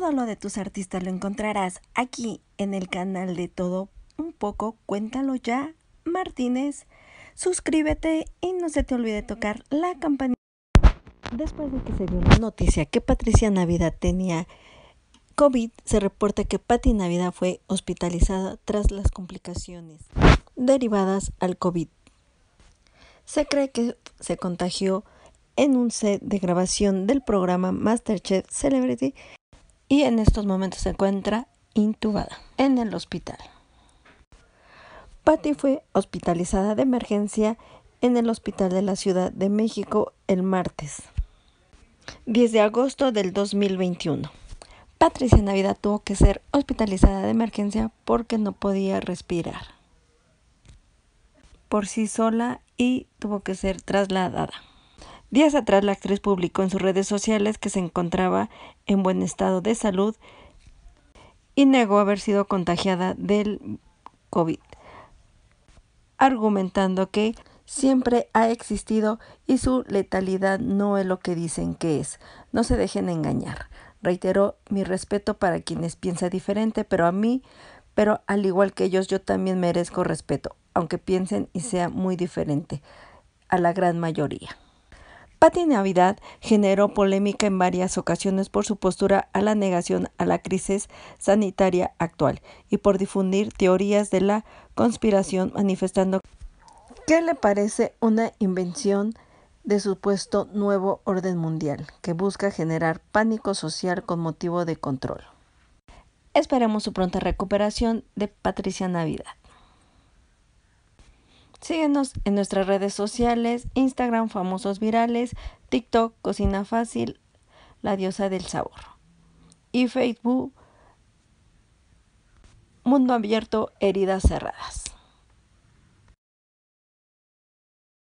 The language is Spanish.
Todo lo de tus artistas lo encontrarás aquí en el canal de Todo Un poco, cuéntalo ya, Martínez. Suscríbete y no se te olvide tocar la campanita. Después de que se dio la noticia que Patricia Navidad tenía COVID, se reporta que Patti Navidad fue hospitalizada tras las complicaciones derivadas al COVID. Se cree que se contagió en un set de grabación del programa MasterChef Celebrity y en estos momentos se encuentra intubada en el hospital. Patty fue hospitalizada de emergencia en el hospital de la Ciudad de México el martes 10 de agosto del 2021. Patricia Navidad tuvo que ser hospitalizada de emergencia porque no podía respirar por sí sola y tuvo que ser trasladada. Días atrás la actriz publicó en sus redes sociales que se encontraba en buen estado de salud y negó haber sido contagiada del COVID, argumentando que siempre ha existido y su letalidad no es lo que dicen que es. No se dejen engañar. Reiteró mi respeto para quienes piensan diferente, pero a mí, pero al igual que ellos, yo también merezco respeto, aunque piensen y sea muy diferente a la gran mayoría. Patty Navidad generó polémica en varias ocasiones por su postura a la negación a la crisis sanitaria actual y por difundir teorías de la conspiración manifestando que le parece una invención de supuesto nuevo orden mundial que busca generar pánico social con motivo de control. Esperemos su pronta recuperación de Patricia Navidad. Síguenos en nuestras redes sociales, Instagram Famosos Virales, TikTok Cocina Fácil, La Diosa del Sabor y Facebook Mundo Abierto Heridas Cerradas.